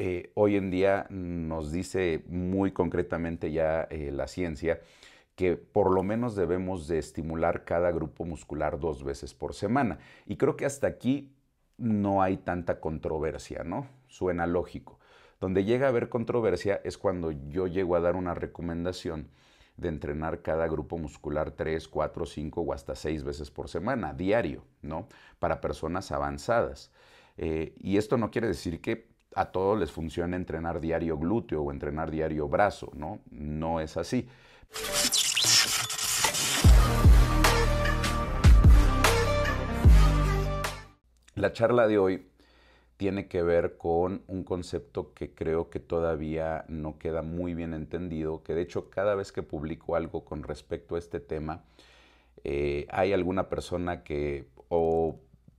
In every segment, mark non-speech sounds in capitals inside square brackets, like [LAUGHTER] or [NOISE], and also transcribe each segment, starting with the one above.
Eh, hoy en día nos dice muy concretamente ya eh, la ciencia que por lo menos debemos de estimular cada grupo muscular dos veces por semana. Y creo que hasta aquí no hay tanta controversia, ¿no? Suena lógico. Donde llega a haber controversia es cuando yo llego a dar una recomendación de entrenar cada grupo muscular tres, cuatro, cinco o hasta seis veces por semana, diario, ¿no? Para personas avanzadas. Eh, y esto no quiere decir que a todos les funciona entrenar diario glúteo o entrenar diario brazo, ¿no? No es así. La charla de hoy tiene que ver con un concepto que creo que todavía no queda muy bien entendido, que de hecho cada vez que publico algo con respecto a este tema, eh, hay alguna persona que o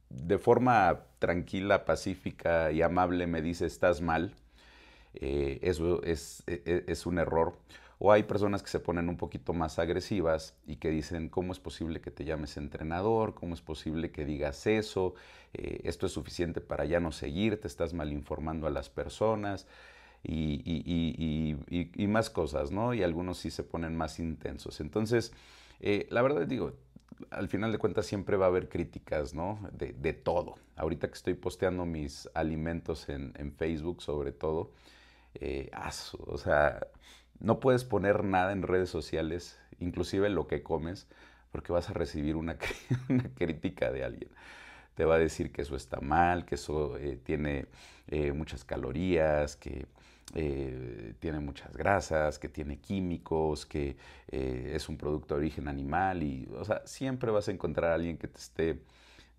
de forma tranquila, pacífica y amable me dice estás mal, eh, eso e, e, es, un error. O hay personas que se ponen un poquito más agresivas y que dicen, ¿cómo es posible que te llames entrenador? ¿Cómo es posible que digas eso? Eh, esto es suficiente para ya no seguir, te estás mal informando a las personas y, más cosas, ¿no? Y algunos sí se ponen más intensos. Entonces, eh, la verdad digo, al final de cuentas siempre va a haber críticas, ¿no? De, todo. Ahorita que estoy posteando mis alimentos en, Facebook, sobre todo, eh, aso, o sea, no puedes poner nada en redes sociales, inclusive lo que comes, porque vas a recibir una, [LAUGHS] crítica de alguien. Te va a decir que eso está mal, que eso eh, tiene eh, muchas calorías, que eh, tiene muchas grasas, que tiene químicos, que eh, es un producto de origen animal y, o sea, siempre vas a encontrar a alguien que te esté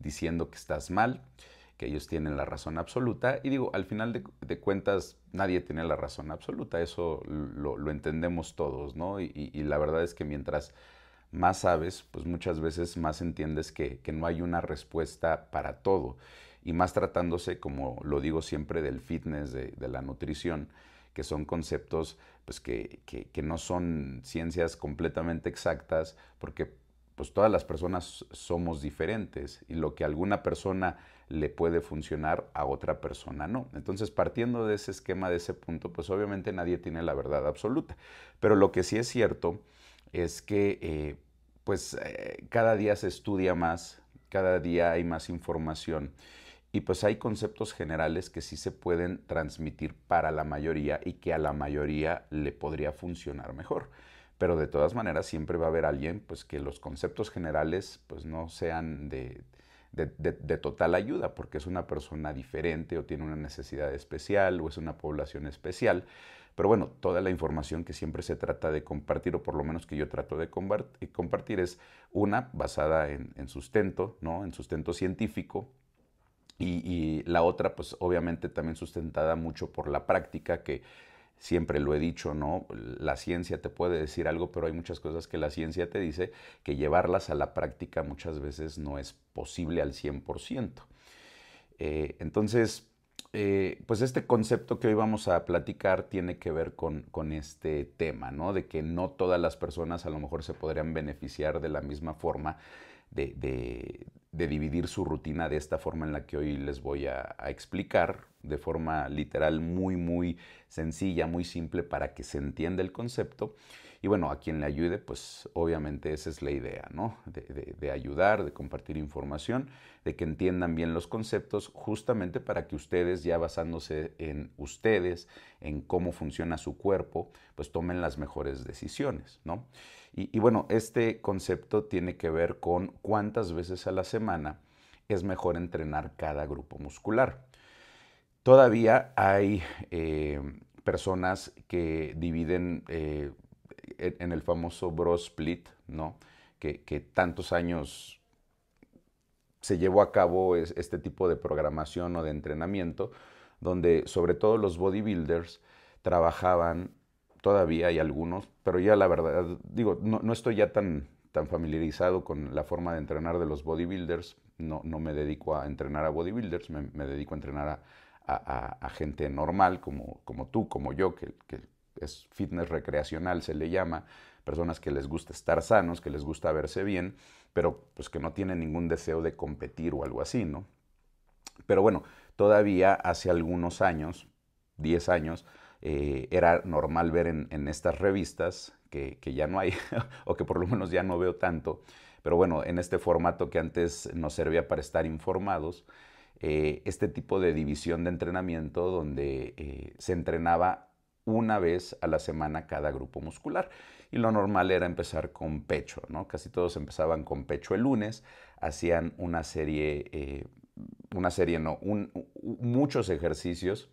diciendo que estás mal, que ellos tienen la razón absoluta y digo, al final de, cuentas nadie tiene la razón absoluta, eso lo, entendemos todos, ¿no? Y, la verdad es que mientras más sabes, pues muchas veces más entiendes que, que no hay una respuesta para todo y más tratándose, como lo digo siempre, del fitness, de, la nutrición, que son conceptos pues, que, no son ciencias completamente exactas, porque pues, todas las personas somos diferentes y lo que a alguna persona le puede funcionar a otra persona no. Entonces, partiendo de ese esquema, de ese punto, pues obviamente nadie tiene la verdad absoluta. Pero lo que sí es cierto es que eh, pues eh, cada día se estudia más, cada día hay más información y pues hay conceptos generales que sí se pueden transmitir para la mayoría y que a la mayoría le podría funcionar mejor. Pero de todas maneras siempre va a haber alguien pues, que los conceptos generales pues, no sean de, total ayuda, porque es una persona diferente o tiene una necesidad especial o es una población especial. Pero bueno, toda la información que siempre se trata de compartir, o por lo menos que yo trato de compartir, es una basada en, en sustento, ¿no? en sustento científico, y, la otra, pues obviamente también sustentada mucho por la práctica, que siempre lo he dicho, ¿no? La ciencia te puede decir algo, pero hay muchas cosas que la ciencia te dice que llevarlas a la práctica muchas veces no es posible al 100%. Eh, entonces, eh, pues este concepto que hoy vamos a platicar tiene que ver con, este tema, ¿no? De que no todas las personas a lo mejor se podrían beneficiar de la misma forma de, de dividir su rutina de esta forma en la que hoy les voy a, a explicar, de forma literal muy, muy sencilla, muy simple para que se entienda el concepto. Y bueno, a quien le ayude, pues obviamente esa es la idea, ¿no? De, ayudar, de compartir información, de que entiendan bien los conceptos, justamente para que ustedes, ya basándose en ustedes, en cómo funciona su cuerpo, pues tomen las mejores decisiones, ¿no? Y, y bueno, este concepto tiene que ver con cuántas veces a la semana es mejor entrenar cada grupo muscular. Todavía hay eh, personas que dividen eh, en el famoso bro split, ¿no? Que, tantos años se llevó a cabo este tipo de programación o de entrenamiento, donde sobre todo los bodybuilders trabajaban, todavía hay algunos, pero ya la verdad, digo, no, estoy ya tan, tan familiarizado con la forma de entrenar de los bodybuilders, no, no me dedico a entrenar a bodybuilders, me dedico a entrenar a a, gente normal como, tú, como yo, que, es fitness recreacional, se le llama, personas que les gusta estar sanos, que les gusta verse bien, pero pues que no tienen ningún deseo de competir o algo así, ¿no? Pero bueno, todavía hace algunos años, 10 años, eh, era normal ver en, estas revistas, que, ya no hay, [LAUGHS] o que por lo menos ya no veo tanto, pero bueno, en este formato que antes nos servía para estar informados, eh, este tipo de división de entrenamiento donde eh, se entrenaba una vez a la semana cada grupo muscular. Y lo normal era empezar con pecho, ¿no? Casi todos empezaban con pecho el lunes, hacían una serie, eh, una serie no, muchos ejercicios,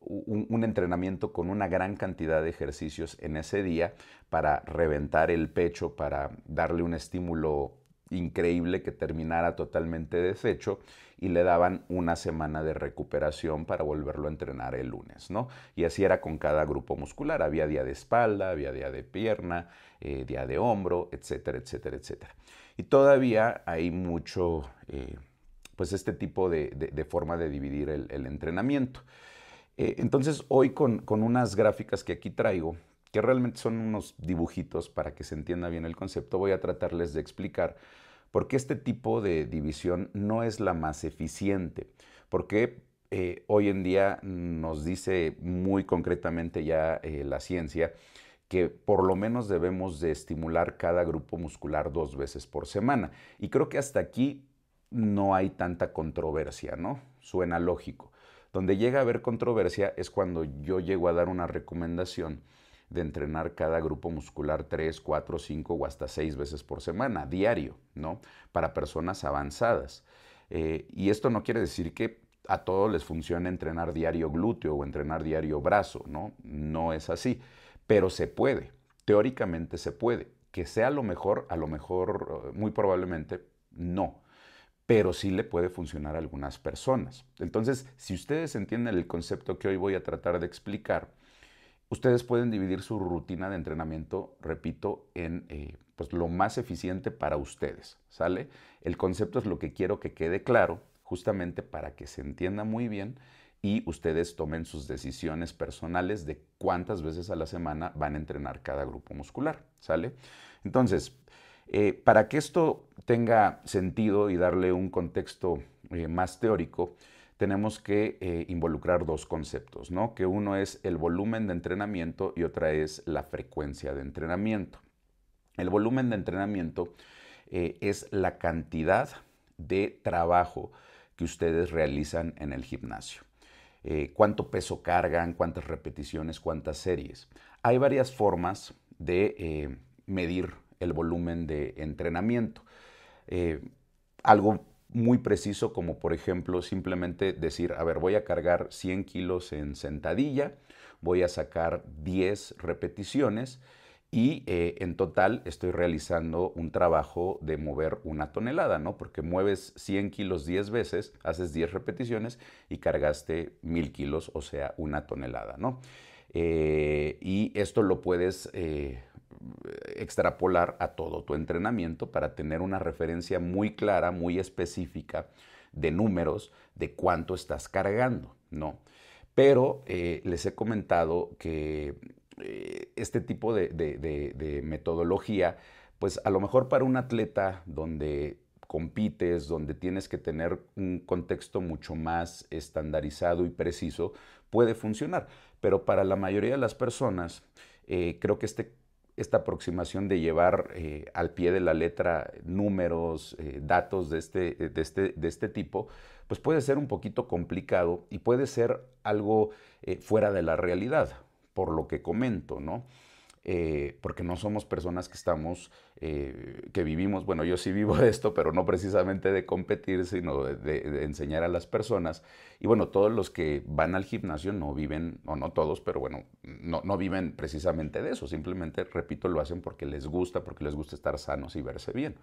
un, un, entrenamiento con una gran cantidad de ejercicios en ese día para reventar el pecho, para darle un estímulo increíble que terminara totalmente deshecho y le daban una semana de recuperación para volverlo a entrenar el lunes, ¿no? Y así era con cada grupo muscular. Había día de espalda, había día de pierna, eh, día de hombro, etcétera, etcétera, etcétera. Y todavía hay mucho, eh, pues este tipo de, forma de dividir el, entrenamiento. Eh, entonces hoy con unas gráficas que aquí traigo, que realmente son unos dibujitos para que se entienda bien el concepto, voy a tratarles de explicar por qué este tipo de división no es la más eficiente. Porque eh, hoy en día nos dice muy concretamente ya eh, la ciencia que por lo menos debemos de estimular cada grupo muscular dos veces por semana. Y creo que hasta aquí no hay tanta controversia, ¿no? Suena lógico. Donde llega a haber controversia es cuando yo llego a dar una recomendación de entrenar cada grupo muscular 3, 4, 5 o hasta 6 veces por semana, diario, ¿no? Para personas avanzadas. Eh, y esto no quiere decir que a todos les funcione entrenar diario glúteo o entrenar diario brazo, ¿no? No es así, pero se puede, teóricamente se puede. Que sea lo mejor, a lo mejor, eh, muy probablemente no, pero sí le puede funcionar a algunas personas. Entonces, si ustedes entienden el concepto que hoy voy a tratar de explicar, Ustedes pueden dividir su rutina de entrenamiento, repito, en eh, pues, lo más eficiente para ustedes, ¿sale? El concepto es lo que quiero que quede claro, justamente para que se entienda muy bien y ustedes tomen sus decisiones personales de cuántas veces a la semana van a entrenar cada grupo muscular, ¿sale? Entonces, eh, para que esto tenga sentido y darle un contexto eh, más teórico, tenemos que eh, involucrar dos conceptos, ¿no? Que uno es el volumen de entrenamiento y otra es la frecuencia de entrenamiento. El volumen de entrenamiento eh, es la cantidad de trabajo que ustedes realizan en el gimnasio. Eh, cuánto peso cargan, cuántas repeticiones, cuántas series. Hay varias formas de medir el volumen de entrenamiento. algo muy preciso, como por ejemplo simplemente decir, a ver, voy a cargar 100 kilos en sentadilla, voy a sacar 10 repeticiones y eh, en total estoy realizando un trabajo de mover una tonelada, ¿no? Porque mueves 100 kilos 10 veces, haces 10 repeticiones y cargaste 1000 kilos, o sea, una tonelada, ¿no? Eh, y esto lo puedes... Eh, extrapolar a todo tu entrenamiento para tener una referencia muy clara, muy específica de números, de cuánto estás cargando, ¿no? Pero eh, les he comentado que eh, este tipo de, metodología, pues a lo mejor para un atleta donde compites, donde tienes que tener un contexto mucho más estandarizado y preciso, puede funcionar. Pero para la mayoría de las personas, eh, creo que este esta aproximación de llevar eh, al pie de la letra números, eh, datos este, este, de este, tipo, pues puede ser un poquito complicado y puede ser algo eh, fuera de la realidad, por lo que comento, ¿no? Eh, porque no somos personas que estamos, eh, que vivimos, bueno, yo sí vivo [LAUGHS] esto, pero no precisamente de competir, sino de, enseñar a las personas. Y bueno, todos los que van al gimnasio no viven, o no todos, pero bueno, no, no viven precisamente de eso, simplemente, repito, lo hacen porque les gusta, porque les gusta estar sanos y verse bien.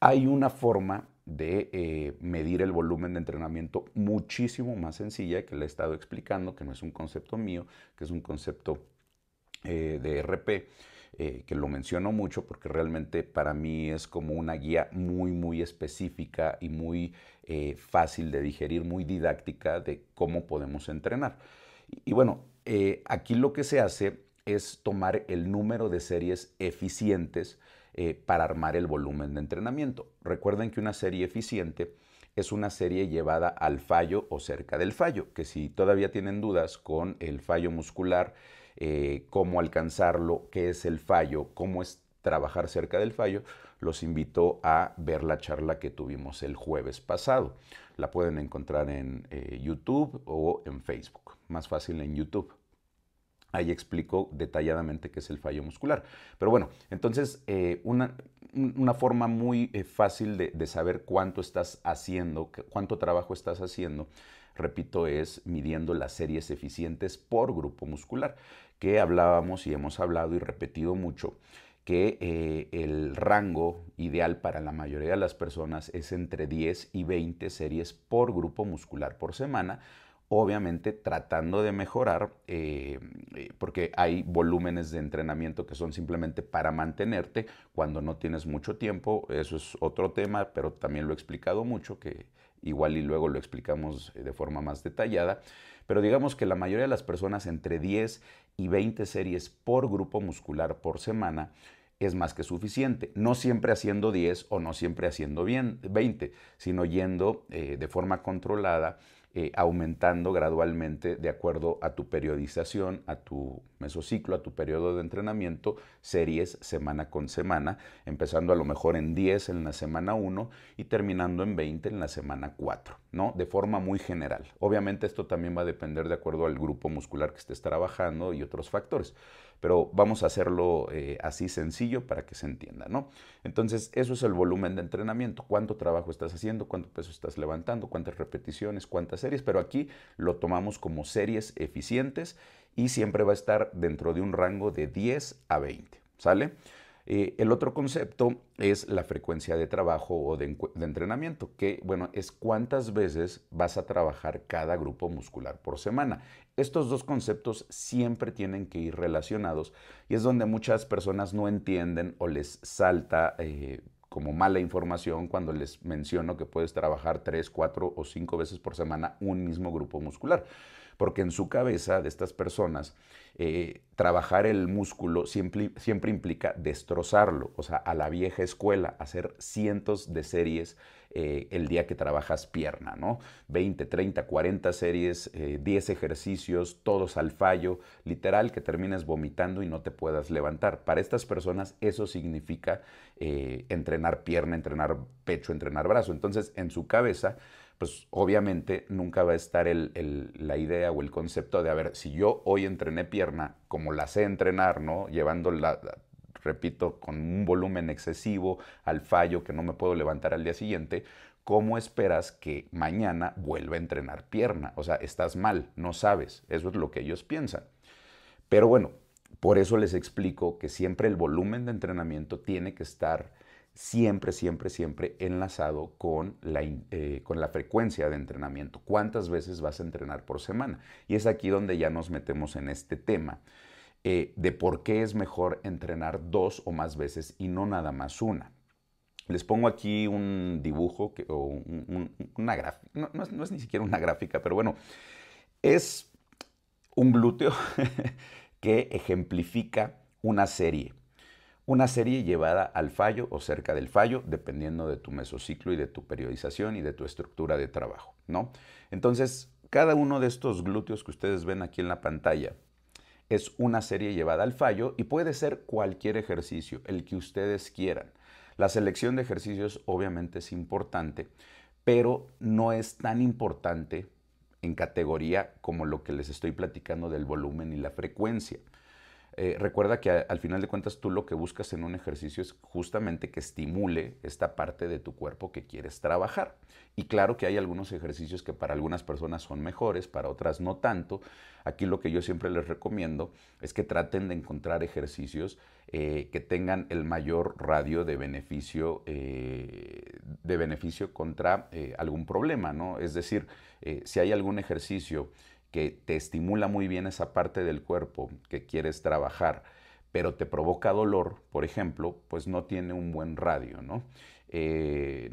Hay una forma de eh, medir el volumen de entrenamiento muchísimo más sencilla que le he estado explicando, que no es un concepto mío, que es un concepto eh, de RP, eh, que lo menciono mucho porque realmente para mí es como una guía muy, muy específica y muy eh, fácil de digerir, muy didáctica de cómo podemos entrenar. y bueno, aquí lo que se hace es tomar el número de series eficientes para armar el volumen de entrenamiento. Recuerden que una serie eficiente es una serie llevada al fallo o cerca del fallo, que si todavía tienen dudas con el fallo muscular, eh, cómo alcanzarlo, qué es el fallo, cómo es trabajar cerca del fallo, los invito a ver la charla que tuvimos el jueves pasado. La pueden encontrar en eh, YouTube o en Facebook, más fácil en YouTube. Ahí explico detalladamente qué es el fallo muscular. Pero bueno, entonces eh, una, forma muy eh, fácil de, saber cuánto estás haciendo, cuánto trabajo estás haciendo, repito, es midiendo las series eficientes por grupo muscular, que hablábamos y hemos hablado y repetido mucho que eh, el rango ideal para la mayoría de las personas es entre 10 y 20 series por grupo muscular por semana, obviamente tratando de mejorar, eh, eh, porque hay volúmenes de entrenamiento que son simplemente para mantenerte cuando no tienes mucho tiempo, eso es otro tema, pero también lo he explicado mucho, que igual y luego lo explicamos eh, de forma más detallada, pero digamos que la mayoría de las personas entre 10 y 20 series por grupo muscular por semana, es más que suficiente. No siempre haciendo 10 o no siempre haciendo bien 20, sino yendo de forma controlada eh, aumentando gradualmente de acuerdo a tu periodización, a tu mesociclo, a tu periodo de entrenamiento, series semana con semana, empezando a lo mejor en 10 en la semana 1 y terminando en 20 en la semana 4, ¿no? De forma muy general. Obviamente esto también va a depender de acuerdo al grupo muscular que estés trabajando y otros factores, pero vamos a hacerlo eh, así sencillo para que se entienda, ¿no? Entonces, eso es el volumen de entrenamiento, cuánto trabajo estás haciendo, cuánto peso estás levantando, cuántas repeticiones, cuántas series, pero aquí lo tomamos como series eficientes y siempre va a estar dentro de un rango de 10 a 20. ¿Sale? Eh, el otro concepto es la frecuencia de trabajo o de, entrenamiento, que bueno, es cuántas veces vas a trabajar cada grupo muscular por semana. Estos dos conceptos siempre tienen que ir relacionados y es donde muchas personas no entienden o les salta eh, como mala información cuando les menciono que puedes trabajar tres, cuatro o cinco veces por semana un mismo grupo muscular porque en su cabeza de estas personas, eh, trabajar el músculo siempre, siempre implica destrozarlo, o sea, a la vieja escuela, hacer cientos de series eh, el día que trabajas pierna, ¿no? 20, 30, 40 series, 10 eh, ejercicios, todos al fallo, literal que termines vomitando y no te puedas levantar. Para estas personas eso significa entrenar pierna, entrenar pecho, entrenar brazo. Entonces, en su cabeza, pues obviamente nunca va a estar la idea o el concepto de, a ver, si yo hoy entrené pierna, como la sé entrenar, ¿no? Llevando la, repito, con un volumen excesivo al fallo que no me puedo levantar al día siguiente, ¿cómo esperas que mañana vuelva a entrenar pierna? O sea, estás mal, no sabes, eso es lo que ellos piensan. Pero bueno, por eso les explico que siempre el volumen de entrenamiento tiene que estar siempre, siempre, siempre enlazado eh, con la, frecuencia de entrenamiento. ¿Cuántas veces vas a entrenar por semana? Y es aquí donde ya nos metemos en este tema eh, de por qué es mejor entrenar dos o más veces y no nada más una. Les pongo aquí un dibujo o una gráfica, no, no es ni siquiera una gráfica, pero bueno, es un glúteo [LAUGHS] que ejemplifica una serie una serie llevada al fallo o cerca del fallo, dependiendo de tu mesociclo y de tu periodización y de tu estructura de trabajo, ¿no? Entonces, cada uno de estos glúteos que ustedes ven aquí en la pantalla es una serie llevada al fallo y puede ser cualquier ejercicio, el que ustedes quieran. La selección de ejercicios obviamente es importante, pero no es tan importante en categoría como lo que les estoy platicando del volumen y la frecuencia. Eh, recuerda que al final de cuentas tú lo que buscas en un ejercicio es justamente que estimule esta parte de tu cuerpo que quieres trabajar. Y claro que hay algunos ejercicios que para algunas personas son mejores, para otras no tanto. Aquí lo que yo siempre les recomiendo es que traten de encontrar ejercicios eh, que tengan el mayor radio de beneficio, eh, de beneficio contra algún problema, ¿no? Es decir, si hay algún ejercicio que te estimula muy bien esa parte del cuerpo que quieres trabajar, pero te provoca dolor, por ejemplo, pues no tiene un buen radio, ¿no? Eh,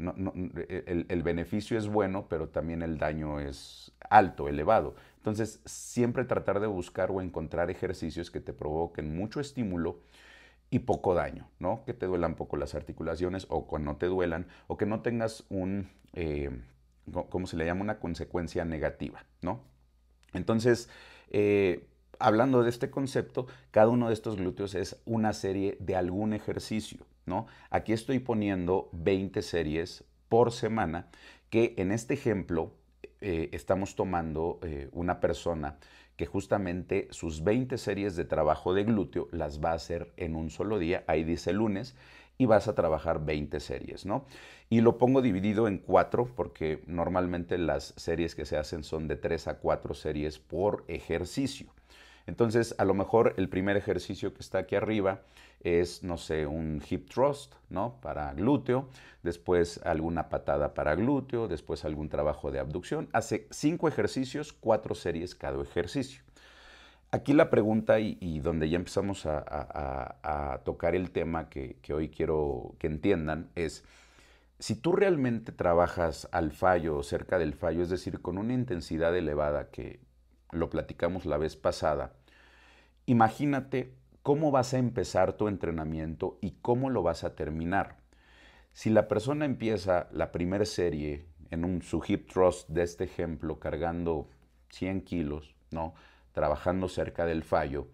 el, beneficio es bueno, pero también el daño es alto, elevado. Entonces, siempre tratar de buscar o encontrar ejercicios que te provoquen mucho estímulo y poco daño, ¿no? Que te duelan poco las articulaciones o cuando no te duelan o que no tengas un, eh, ¿cómo se le llama? Una consecuencia negativa, ¿no? Entonces, eh, hablando de este concepto, cada uno de estos glúteos es una serie de algún ejercicio, Aquí estoy poniendo 20 series por semana, que en este ejemplo eh, estamos tomando eh, una persona que justamente sus 20 series de trabajo de glúteo las va a hacer en un solo día, ahí dice lunes, y vas a trabajar 20 series, ¿no? Y lo pongo dividido en cuatro porque normalmente las series que se hacen son de tres a cuatro series por ejercicio. Entonces, a lo mejor el primer ejercicio que está aquí arriba es, no sé, un hip thrust, ¿no? Para glúteo, después alguna patada para glúteo, después algún trabajo de abducción. Hace cinco ejercicios, cuatro series cada ejercicio. Aquí la pregunta y, donde ya empezamos a, tocar el tema que, hoy quiero que entiendan es, si tú realmente trabajas al fallo o cerca del fallo, es decir, con una intensidad elevada que lo platicamos la vez pasada, imagínate cómo vas a empezar tu entrenamiento y cómo lo vas a terminar. Si la persona empieza la primera serie en un su hip thrust de este ejemplo cargando 100 kilos, ¿no? trabajando cerca del fallo,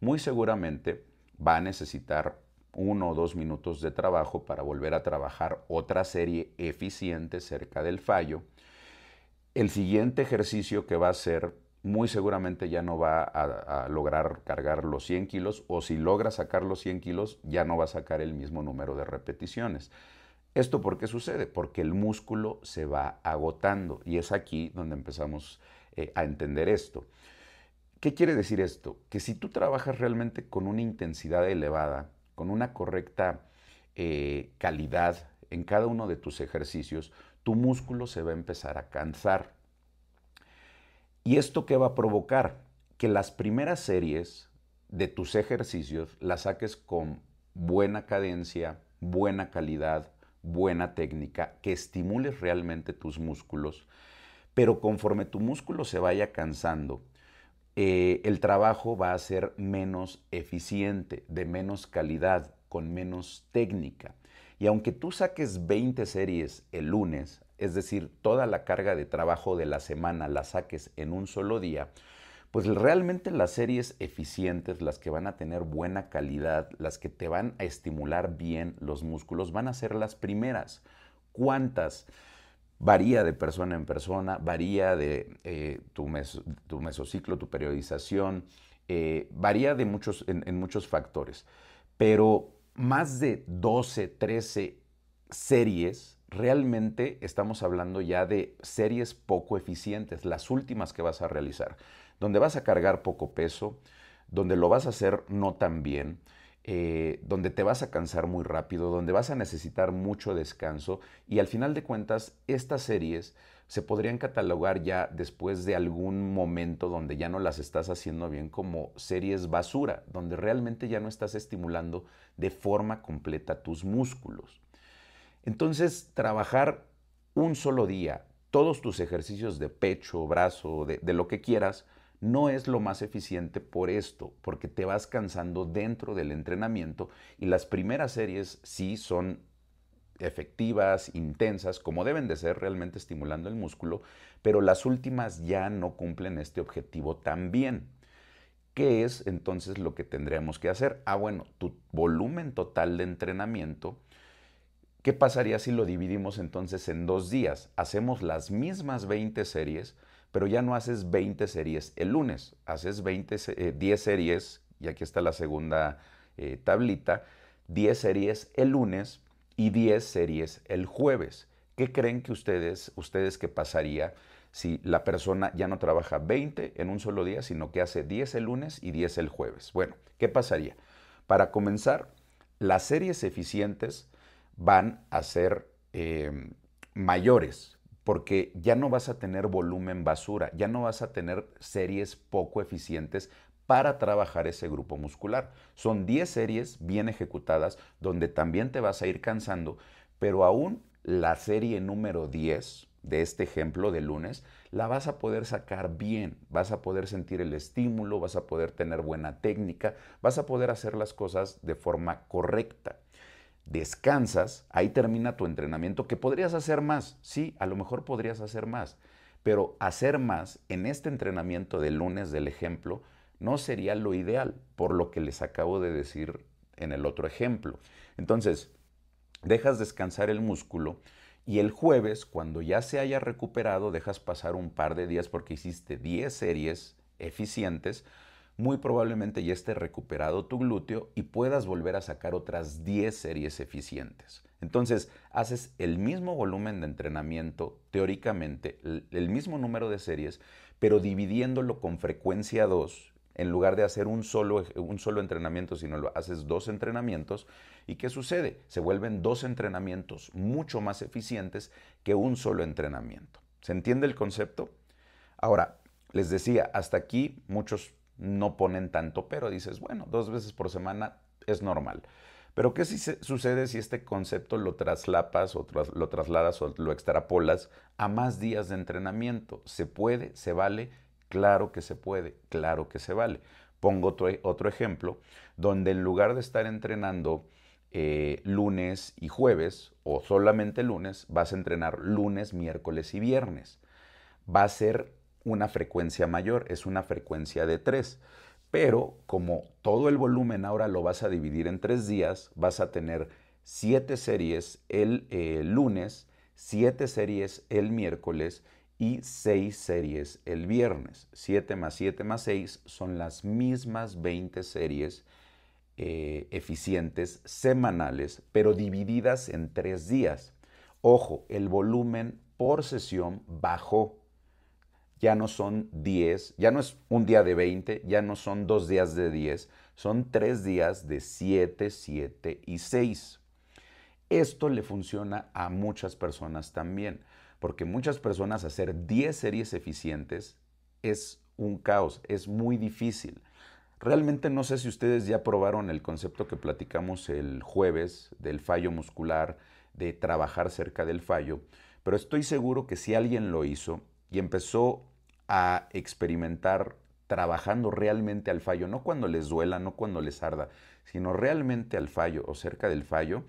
muy seguramente va a necesitar uno o dos minutos de trabajo para volver a trabajar otra serie eficiente cerca del fallo. El siguiente ejercicio que va a hacer muy seguramente ya no va a, lograr cargar los 100 kilos o si logra sacar los 100 kilos ya no va a sacar el mismo número de repeticiones. ¿Esto por qué sucede? Porque el músculo se va agotando y es aquí donde empezamos eh, a entender esto. ¿Qué quiere decir esto? Que si tú trabajas realmente con una intensidad elevada, con una correcta eh, calidad en cada uno de tus ejercicios, tu músculo se va a empezar a cansar. ¿Y esto qué va a provocar? Que las primeras series de tus ejercicios las saques con buena cadencia, buena calidad, buena técnica, que estimules realmente tus músculos, pero conforme tu músculo se vaya cansando, eh, el trabajo va a ser menos eficiente, de menos calidad, con menos técnica. Y aunque tú saques 20 series el lunes, es decir, toda la carga de trabajo de la semana la saques en un solo día, pues realmente las series eficientes, las que van a tener buena calidad, las que te van a estimular bien los músculos, van a ser las primeras. ¿Cuántas? varía de persona en persona, varía de eh, tu, tu, mesociclo, tu periodización, eh, varía de muchos, en, en, muchos factores. Pero más de 12, 13 series, realmente estamos hablando ya de series poco eficientes, las últimas que vas a realizar, donde vas a cargar poco peso, donde lo vas a hacer no tan bien eh, donde te vas a cansar muy rápido, donde vas a necesitar mucho descanso y al final de cuentas estas series se podrían catalogar ya después de algún momento donde ya no las estás haciendo bien como series basura, donde realmente ya no estás estimulando de forma completa tus músculos. Entonces, trabajar un solo día todos tus ejercicios de pecho, brazo, de lo que quieras, no es lo más eficiente por esto, porque te vas cansando dentro del entrenamiento y las primeras series sí son efectivas, intensas, como deben de ser realmente estimulando el músculo, pero las últimas ya no cumplen este objetivo tan bien. ¿Qué es entonces lo que tendríamos que hacer? Ah, bueno, tu volumen total de entrenamiento, ¿qué pasaría si lo dividimos entonces en dos días? Hacemos las mismas 20 series, pero ya no haces 20 series el lunes, haces 20, 10 eh, series, y aquí está la segunda eh, tablita, 10 series el lunes y 10 series el jueves. ¿Qué creen que ustedes, ustedes qué pasaría si la persona ya no trabaja 20 en un solo día, sino que hace 10 el lunes y 10 el jueves? Bueno, ¿qué pasaría? Para comenzar, las series eficientes van a ser eh, mayores porque ya no vas a tener volumen basura, ya no vas a tener series poco eficientes para trabajar ese grupo muscular. Son 10 series bien ejecutadas donde también te vas a ir cansando, pero aún la serie número 10 de este ejemplo de lunes, la vas a poder sacar bien, vas a poder sentir el estímulo, vas a poder tener buena técnica, vas a poder hacer las cosas de forma correcta descansas, ahí termina tu entrenamiento, que podrías hacer más, sí, a lo mejor podrías hacer más, pero hacer más en este entrenamiento del lunes del ejemplo no sería lo ideal, por lo que les acabo de decir en el otro ejemplo. Entonces, dejas descansar el músculo y el jueves, cuando ya se haya recuperado, dejas pasar un par de días porque hiciste 10 series eficientes muy probablemente ya esté recuperado tu glúteo y puedas volver a sacar otras 10 series eficientes. Entonces, haces el mismo volumen de entrenamiento, teóricamente, el mismo número de series, pero dividiéndolo con frecuencia 2, en lugar de hacer un solo, un solo entrenamiento, sino lo haces dos entrenamientos. ¿Y qué sucede? Se vuelven dos entrenamientos mucho más eficientes que un solo entrenamiento. ¿Se entiende el concepto? Ahora, les decía, hasta aquí muchos no ponen tanto pero, dices, bueno, dos veces por semana es normal. Pero ¿qué sucede si este concepto lo traslapas o lo trasladas o lo extrapolas a más días de entrenamiento? ¿Se puede? ¿Se vale? Claro que se puede, claro que se vale. Pongo otro, otro ejemplo, donde en lugar de estar entrenando eh, lunes y jueves o solamente lunes, vas a entrenar lunes, miércoles y viernes. Va a ser una frecuencia mayor, es una frecuencia de 3. Pero como todo el volumen ahora lo vas a dividir en tres días, vas a tener siete series el eh, lunes, siete series el miércoles y seis series el viernes. 7 más 7 más 6 son las mismas 20 series eh, eficientes semanales, pero divididas en tres días. Ojo, el volumen por sesión bajó ya no son 10, ya no es un día de 20, ya no son dos días de 10, son tres días de 7, 7 y 6. Esto le funciona a muchas personas también, porque muchas personas hacer 10 series eficientes es un caos, es muy difícil. Realmente no sé si ustedes ya probaron el concepto que platicamos el jueves del fallo muscular, de trabajar cerca del fallo, pero estoy seguro que si alguien lo hizo y empezó a experimentar trabajando realmente al fallo, no cuando les duela, no cuando les arda, sino realmente al fallo o cerca del fallo,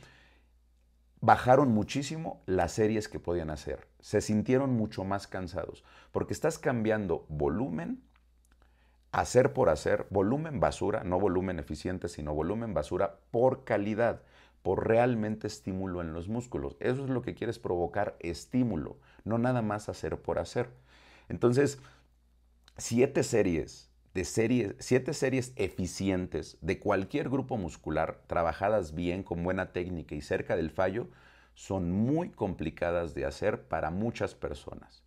bajaron muchísimo las series que podían hacer. Se sintieron mucho más cansados, porque estás cambiando volumen, hacer por hacer, volumen basura, no volumen eficiente, sino volumen basura por calidad, por realmente estímulo en los músculos. Eso es lo que quieres provocar, estímulo, no nada más hacer por hacer. Entonces, siete series siete series eficientes de cualquier grupo muscular, trabajadas bien, con buena técnica y cerca del fallo, son muy complicadas de hacer para muchas personas.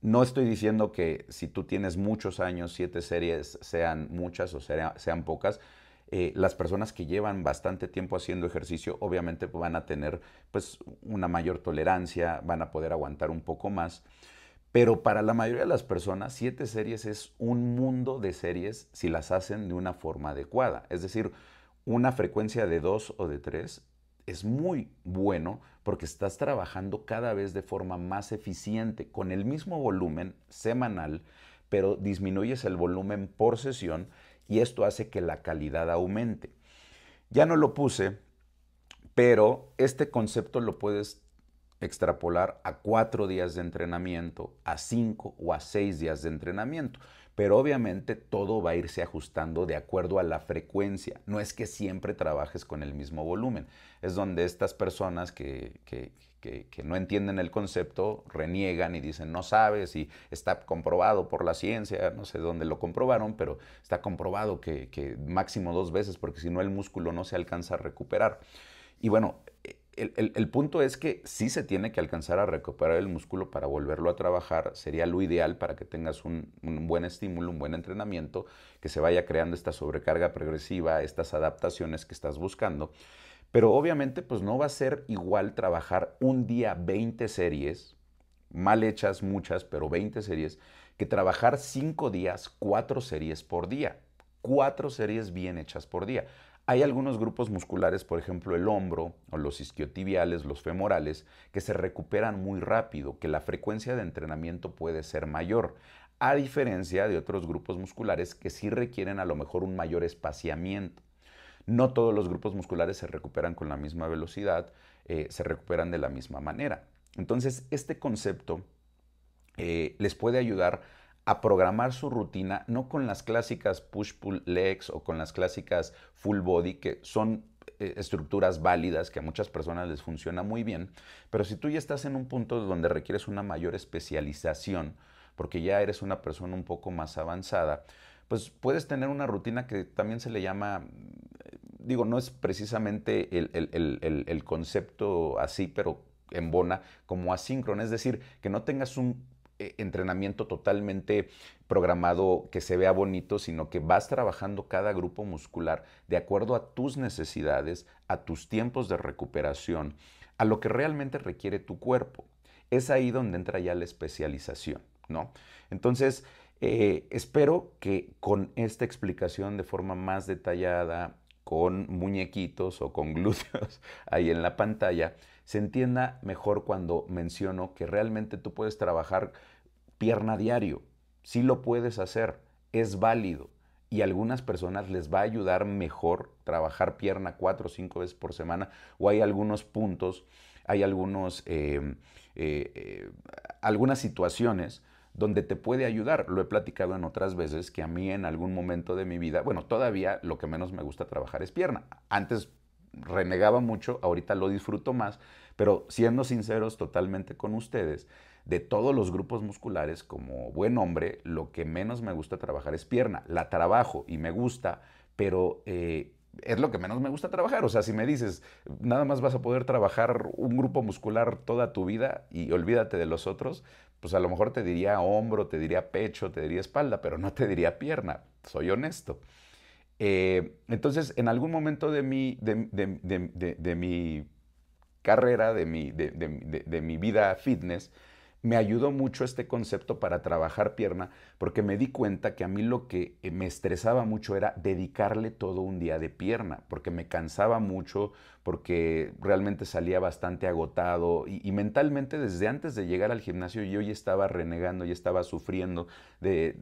No estoy diciendo que si tú tienes muchos años, siete series sean muchas o sean pocas. Eh, las personas que llevan bastante tiempo haciendo ejercicio obviamente pues, van a tener pues, una mayor tolerancia, van a poder aguantar un poco más. Pero para la mayoría de las personas, siete series es un mundo de series si las hacen de una forma adecuada. Es decir, una frecuencia de dos o de tres es muy bueno porque estás trabajando cada vez de forma más eficiente, con el mismo volumen semanal, pero disminuyes el volumen por sesión y esto hace que la calidad aumente. Ya no lo puse, pero este concepto lo puedes extrapolar a cuatro días de entrenamiento, a cinco o a seis días de entrenamiento. Pero obviamente todo va a irse ajustando de acuerdo a la frecuencia. No es que siempre trabajes con el mismo volumen. Es donde estas personas que, que, no entienden el concepto reniegan y dicen, no sabes, y está comprobado por la ciencia, no sé dónde lo comprobaron, pero está comprobado que máximo dos veces, porque si no el músculo no se alcanza a recuperar. Y bueno, el, punto es que sí se tiene que alcanzar a recuperar el músculo para volverlo a trabajar. Sería lo ideal para que tengas un, buen estímulo, un buen entrenamiento, que se vaya creando esta sobrecarga progresiva, estas adaptaciones que estás buscando. Pero obviamente pues no va a ser igual trabajar un día 20 series, mal hechas muchas, pero 20 series, que trabajar 5 días, 4 series por día. 4 series bien hechas por día. Hay algunos grupos musculares, por ejemplo el hombro o los isquiotibiales, los femorales, que se recuperan muy rápido, que la frecuencia de entrenamiento puede ser mayor, a diferencia de otros grupos musculares que sí requieren a lo mejor un mayor espaciamiento. No todos los grupos musculares se recuperan con la misma velocidad, eh, se recuperan de la misma manera. Entonces, este concepto eh, les puede ayudar a programar su rutina, no con las clásicas push-pull legs o con las clásicas full body, que son eh, estructuras válidas que a muchas personas les funciona muy bien, pero si tú ya estás en un punto donde requieres una mayor especialización, porque ya eres una persona un poco más avanzada, pues puedes tener una rutina que también se le llama, eh, digo, no es precisamente el, concepto así, pero en bona como asíncrono, es decir, que no tengas un eh, entrenamiento totalmente programado que se vea bonito, sino que vas trabajando cada grupo muscular de acuerdo a tus necesidades, a tus tiempos de recuperación, a lo que realmente requiere tu cuerpo. Es ahí donde entra ya la especialización, ¿no? Entonces, eh, espero que con esta explicación de forma más detallada, con muñequitos o con glúteos [LAUGHS] ahí en la pantalla, se entienda mejor cuando menciono que realmente tú puedes trabajar pierna diario. Sí lo puedes hacer, es válido. Y algunas personas les va a ayudar mejor trabajar pierna cuatro o cinco veces por semana. O hay algunos puntos, hay algunos, em, eh, eh, algunas situaciones donde te puede ayudar. Lo he platicado en otras veces que a mí en algún momento de mi vida, bueno, todavía lo que menos me gusta trabajar es pierna. Antes renegaba mucho, ahorita lo disfruto más, pero siendo sinceros totalmente con ustedes, de todos los grupos musculares, como buen hombre, lo que menos me gusta trabajar es pierna. La trabajo y me gusta, pero eh, es lo que menos me gusta trabajar. O sea, si me dices, nada más vas a poder trabajar un grupo muscular toda tu vida y olvídate de los otros, pues a lo mejor te diría hombro, te diría pecho, te diría espalda, pero no te diría pierna. Soy honesto. Eh, entonces, en algún momento de mi, de, mi carrera, de mi, de mi vida fitness, me ayudó mucho este concepto para trabajar pierna, porque me di cuenta que a mí lo que eh, me estresaba mucho era dedicarle todo un día de pierna, porque me cansaba mucho, porque realmente salía bastante agotado y, mentalmente desde antes de llegar al gimnasio yo ya estaba renegando, ya estaba sufriendo de,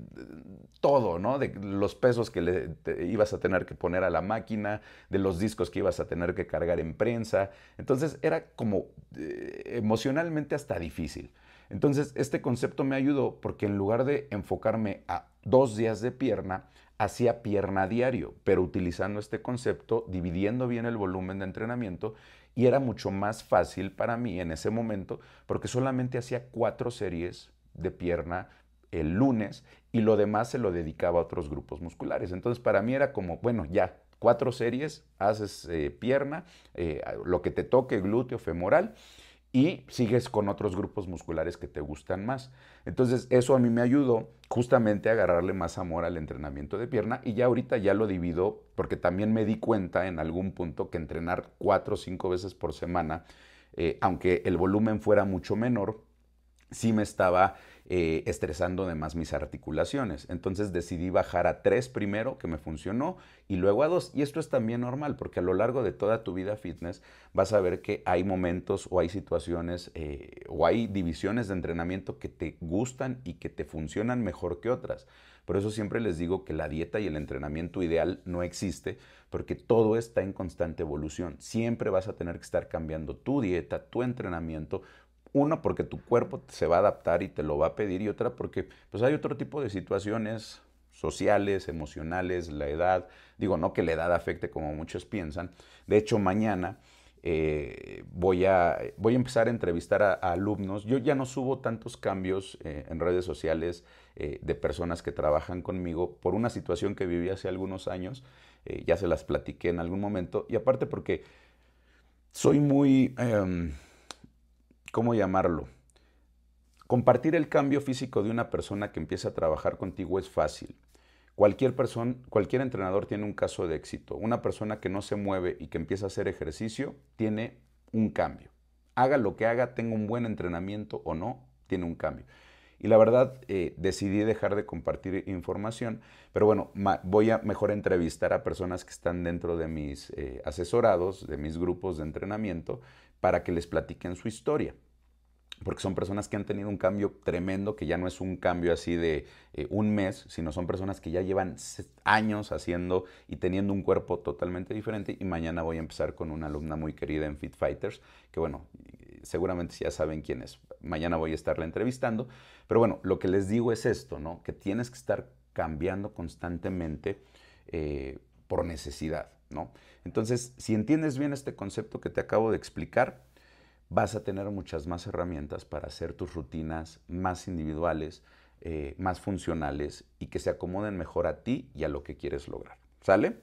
todo, ¿no? De los pesos que le ibas a tener que poner a la máquina, de los discos que ibas a tener que cargar en prensa. Entonces era como eh, emocionalmente hasta difícil. Entonces, este concepto me ayudó porque en lugar de enfocarme a dos días de pierna, hacía pierna diario, pero utilizando este concepto, dividiendo bien el volumen de entrenamiento y era mucho más fácil para mí en ese momento porque solamente hacía cuatro series de pierna el lunes y lo demás se lo dedicaba a otros grupos musculares. Entonces para mí era como, bueno, ya, cuatro series, haces eh, pierna, eh, lo que te toque, glúteo, femoral, y sigues con otros grupos musculares que te gustan más. Entonces, eso a mí me ayudó justamente a agarrarle más amor al entrenamiento de pierna y ya ahorita ya lo divido porque también me di cuenta en algún punto que entrenar cuatro o cinco veces por semana, eh, aunque el volumen fuera mucho menor, sí me estaba eh, estresando además mis articulaciones. Entonces decidí bajar a tres primero, que me funcionó, y luego a dos. Y esto es también normal, porque a lo largo de toda tu vida fitness vas a ver que hay momentos o hay situaciones eh, o hay divisiones de entrenamiento que te gustan y que te funcionan mejor que otras. Por eso siempre les digo que la dieta y el entrenamiento ideal no existe porque todo está en constante evolución. Siempre vas a tener que estar cambiando tu dieta, tu entrenamiento, una, porque tu cuerpo se va a adaptar y te lo va a pedir, y otra, porque pues, hay otro tipo de situaciones sociales, emocionales, la edad. Digo, no que la edad afecte como muchos piensan. De hecho, mañana eh, voy, a, voy a empezar a entrevistar a, alumnos. Yo ya no subo tantos cambios eh, en redes sociales eh, de personas que trabajan conmigo por una situación que viví hace algunos años. ya se las platiqué en algún momento. Y aparte porque soy muy... Em, ¿cómo llamarlo? Compartir el cambio físico de una persona que empieza a trabajar contigo es fácil. Cualquier persona, cualquier entrenador tiene un caso de éxito. Una persona que no se mueve y que empieza a hacer ejercicio tiene un cambio. Haga lo que haga, tenga un buen entrenamiento o no, tiene un cambio. Y la verdad, eh, decidí dejar de compartir información, pero bueno, voy a mejor entrevistar a personas que están dentro de mis eh, asesorados, de mis grupos de entrenamiento, para que les platiquen su historia porque son personas que han tenido un cambio tremendo, que ya no es un cambio así de eh, un mes, sino son personas que ya llevan años haciendo y teniendo un cuerpo totalmente diferente. Y mañana voy a empezar con una alumna muy querida en Fit Fighters, que bueno, seguramente ya saben quién es mañana voy a estarla entrevistando. Pero bueno, lo que les digo es esto, ¿no? Que tienes que estar cambiando constantemente eh, por necesidad, ¿no? Entonces, si entiendes bien este concepto que te acabo de explicar, vas a tener muchas más herramientas para hacer tus rutinas más individuales, eh, más funcionales y que se acomoden mejor a ti y a lo que quieres lograr. ¿Sale?